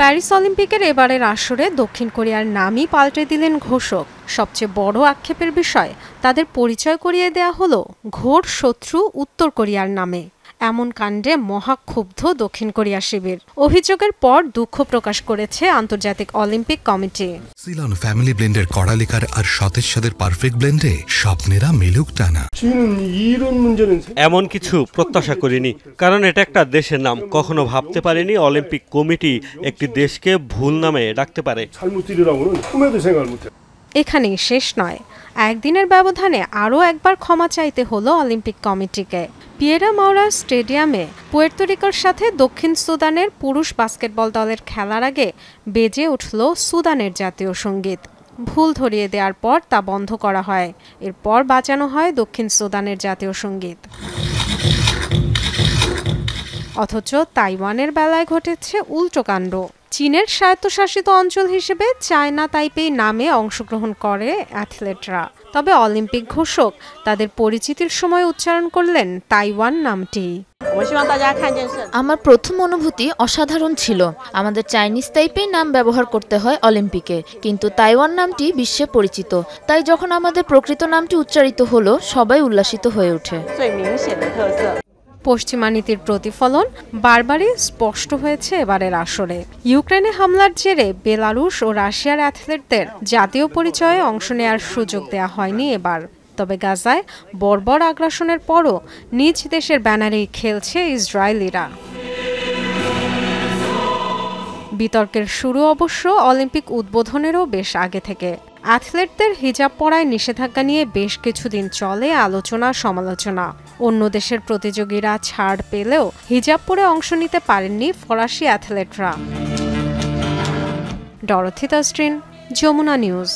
Paris অলিম্পিকের এবারের আসরে দক্ষিণ কোরিয়ার নামই পাল্টে দিলেন ঘোষক সবচেয়ে বড় আক্ষেপের বিষয় তাদের পরিচয় করিয়ে দেয়া হলো ঘোর শত্রু উত্তর কোরিয়ার নামে এমন কাণ্ডে মহাক্ষুব্ধ দক্ষিণ কোরিয়া শিবির অভিযোগের পর দুঃখ প্রকাশ করেছে আন্তর্জাতিক অলিম্পিক কমিটি সিলন ফ্যামিলি ব্লেন্ডের কড়ালিকার আর সতেজ সাদের পারফেক্ট ব্লেন্ডে স্বপ্নেরা মিলুক টানা এমন কিছু প্রত্যাশা করিনি কারণ এটা একটা দেশের নাম কখনো ভাবতে পারিনি অলিম্পিক কমিটি একটি দেশকে ভুল নামে ডাকতে পারে এখানেই শেষ নয় একদিনের ব্যবধানে আরও একবার ক্ষমা চাইতে হলো অলিম্পিক কমিটিকে পিয়েরা মাওরা স্টেডিয়ামে পুয়ের্তোরিকোর সাথে দক্ষিণ সুদানের পুরুষ বাস্কেটবল দলের খেলার আগে বেজে উঠল সুদানের জাতীয় সঙ্গীত ভুল ধরিয়ে দেওয়ার পর তা বন্ধ করা হয় এরপর বাঁচানো হয় দক্ষিণ সুদানের জাতীয় সঙ্গীত অথচ তাইওয়ানের বেলায় ঘটেছে উল্টো কাণ্ড চীনের স্বায়ত্তশাসিত অঞ্চল হিসেবে চায়না তাইপেই নামে অংশগ্রহণ করে অ্যাথলেটরা তবে অলিম্পিক ঘোষক তাদের পরিচিতির সময় উচ্চারণ করলেন তাইওয়ান নামটি আমার প্রথম অনুভূতি অসাধারণ ছিল আমাদের চাইনিজ তাইপেই নাম ব্যবহার করতে হয় অলিম্পিকে কিন্তু তাইওয়ান নামটি বিশ্বে পরিচিত তাই যখন আমাদের প্রকৃত নামটি উচ্চারিত হলো সবাই উল্লাসিত হয়ে ওঠে পশ্চিমা নীতির প্রতিফলন বারবারই স্পষ্ট হয়েছে এবারের আসরে ইউক্রেনে হামলার জেরে বেলারুশ ও রাশিয়ার অ্যাথলেটদের জাতীয় পরিচয়ে অংশ নেওয়ার সুযোগ দেয়া হয়নি এবার তবে গাজায় বর্বর আগ্রাসনের পরও নিজ দেশের ব্যানারেই খেলছে ইসরায়েলিরা বিতর্কের শুরু অবশ্য অলিম্পিক উদ্বোধনেরও বেশ আগে থেকে অ্যাথলেটদের হিজাব পরায় নিষেধাজ্ঞা নিয়ে বেশ কিছুদিন চলে আলোচনা সমালোচনা অন্য দেশের প্রতিযোগীরা ছাড় পেলেও হিজাব পরে অংশ নিতে পারেননি ফরাসি অ্যাথলেটরা ডরথিতাস্ট্রিন যমুনা নিউজ